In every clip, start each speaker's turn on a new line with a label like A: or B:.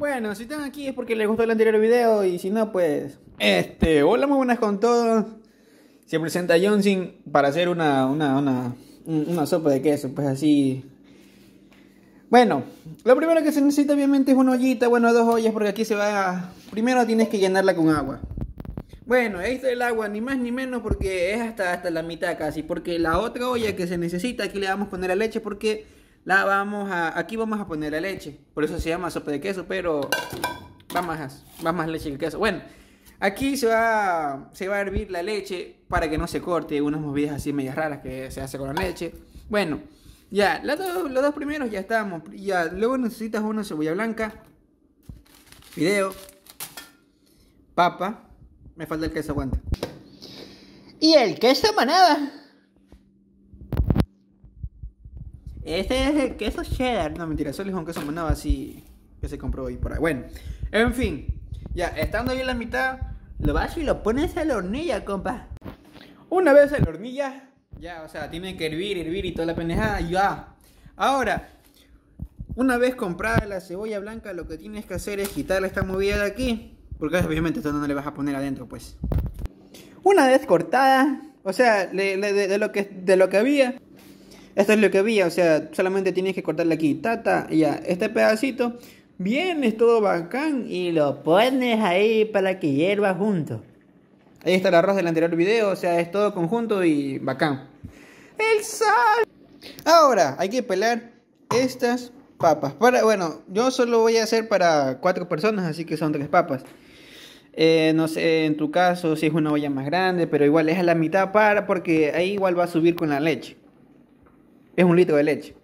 A: Bueno, si están aquí es porque les gustó el anterior video y si no, pues... Este, hola, muy buenas con todos. Se presenta Johnson para hacer una, una, una, una sopa de queso, pues así... Bueno, lo primero que se necesita obviamente es una ollita, bueno, dos ollas, porque aquí se va... A... Primero tienes que llenarla con agua. Bueno, esto está el agua, ni más ni menos, porque es hasta, hasta la mitad casi, porque la otra olla que se necesita, aquí le vamos a poner la leche, porque vamos Aquí vamos a poner la leche. Por eso se llama sopa de queso, pero va más, va más leche que queso. Bueno, aquí se va, se va a hervir la leche para que no se corte. Unas movidas así medias raras que se hace con la leche. Bueno, ya, los dos, primeros ya estamos. Ya, luego necesitas una cebolla blanca, Video. papa. Me falta el queso, aguanta. Y el queso manada. Este es el queso cheddar. No, mentira, solo es un queso manaba así que se compró hoy por ahí. Bueno, en fin. Ya, estando ahí en la mitad, lo vas y lo pones a la hornilla, compa. Una vez en la hornilla, ya, o sea, tiene que hervir, hervir y toda la pendejada, ya. Ahora, una vez comprada la cebolla blanca, lo que tienes que hacer es quitarle esta movida de aquí. Porque obviamente esto no le vas a poner adentro, pues. Una vez cortada, o sea, de lo, que, de lo que había, esto es lo que había, o sea, solamente tienes que cortarle aquí, tata, y ya, este pedacito. es todo bacán y lo pones ahí para que hierva junto. Ahí está el arroz del anterior video, o sea, es todo conjunto y bacán. ¡El sal! Ahora, hay que pelar estas papas. Para, bueno, yo solo voy a hacer para cuatro personas, así que son tres papas. Eh, no sé, en tu caso, si es una olla más grande, pero igual es a la mitad para, porque ahí igual va a subir con la leche es un litro de leche.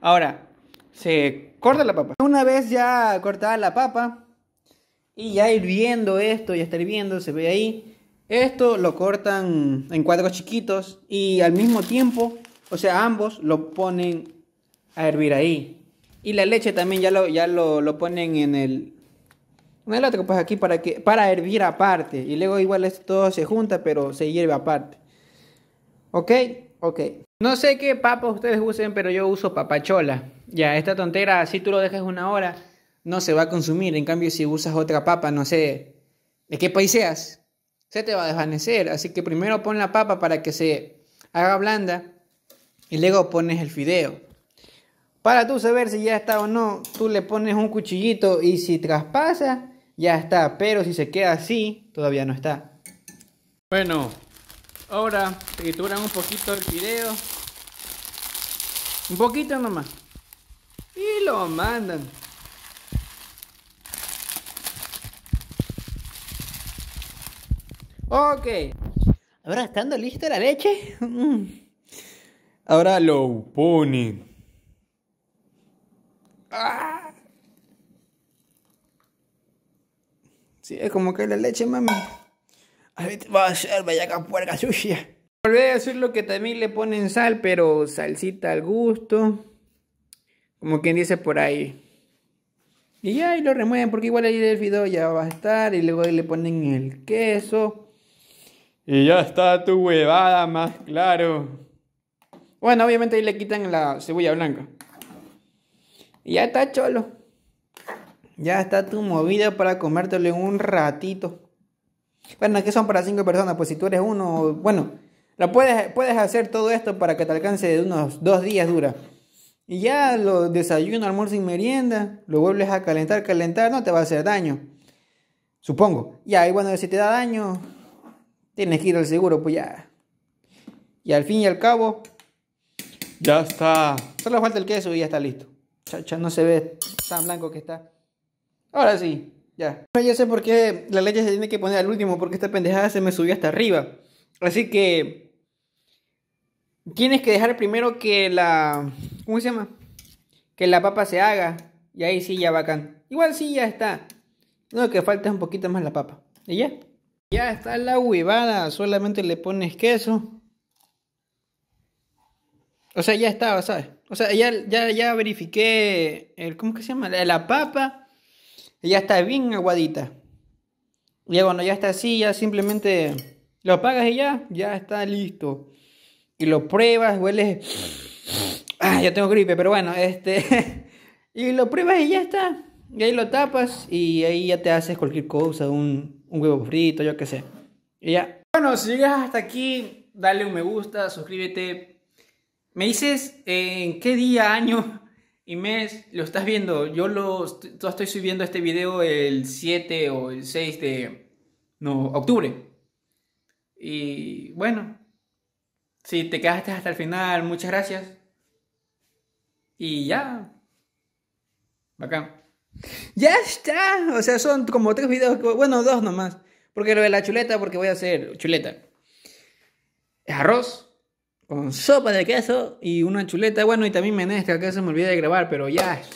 A: Ahora, se corta la papa. Una vez ya cortada la papa y ya hirviendo esto, ya está hirviendo, se ve ahí. Esto lo cortan en cuadros chiquitos y al mismo tiempo, o sea, ambos lo ponen a hervir ahí. Y la leche también ya lo, ya lo, ponen en el, en el otro, pues aquí para, que, para hervir aparte. Y luego igual esto todo se junta, pero se hierve aparte. ¿Ok? Ok. No sé qué papa ustedes usen, pero yo uso papachola. Ya, esta tontera, si tú lo dejas una hora, no se va a consumir. En cambio, si usas otra papa, no sé de qué país seas, se te va a desvanecer. Así que primero pon la papa para que se haga blanda y luego pones el fideo. Para tú saber si ya está o no, tú le pones un cuchillito y si traspasa, ya está. Pero si se queda así, todavía no está. Bueno, Ahora trituran un poquito el video. Un poquito nomás. Y lo mandan. Ok. Ahora estando lista la leche. Mm. Ahora lo ponen. Si, Sí, es como que la leche, mami va a ser bellaca puerca sucia. Volví a decir lo que también le ponen sal, pero salsita al gusto. Como quien dice por ahí. Y ya, y lo remueven, porque igual ahí el fideo ya va a estar. Y luego ahí le ponen el queso. Y ya está tu huevada más claro. Bueno, obviamente ahí le quitan la cebolla blanca. Y ya está, cholo. Ya está tu movida para comértelo en un ratito. Bueno, que son para cinco personas, pues si tú eres uno, bueno, puedes, puedes hacer todo esto para que te alcance de unos dos días dura. Y ya lo desayuno, almuerzo y merienda, lo vuelves a calentar, calentar, no te va a hacer daño. Supongo. Y bueno, si te da daño, tienes que ir al seguro, pues ya. Y al fin y al cabo, ya está. Solo falta el queso y ya está listo. Chacha, no se ve tan blanco que está. Ahora sí. Ya. Yo sé por qué la leche se tiene que poner al último, porque esta pendejada se me subió hasta arriba. Así que. Tienes que dejar primero que la. ¿Cómo se llama? Que la papa se haga. Y ahí sí, ya bacán. Igual sí, ya está. Lo que falta un poquito más la papa. Y ya. Ya está la huevada. Solamente le pones queso. O sea, ya estaba, ¿sabes? O sea, ya, ya, ya verifiqué. El, ¿Cómo que se llama? la papa ya está bien aguadita. Y bueno, ya está así, ya simplemente lo apagas y ya, ya está listo. Y lo pruebas, hueles. Ah, ya tengo gripe, pero bueno, este. y lo pruebas y ya está. Y ahí lo tapas y ahí ya te haces cualquier cosa, un, un huevo frito, yo qué sé. Y ya. Bueno, si llegas hasta aquí, dale un me gusta, suscríbete. Me dices en qué día, año mes lo estás viendo, yo lo estoy subiendo este video el 7 o el 6 de no, octubre. Y bueno, si te quedaste hasta el final, muchas gracias. Y ya. Bacán. Ya está. O sea, son como tres videos, bueno, dos nomás. Porque lo de la chuleta, porque voy a hacer chuleta. es Arroz con sopa de queso y una chuleta, bueno, y también menestra que se me olvidé de grabar, pero ya,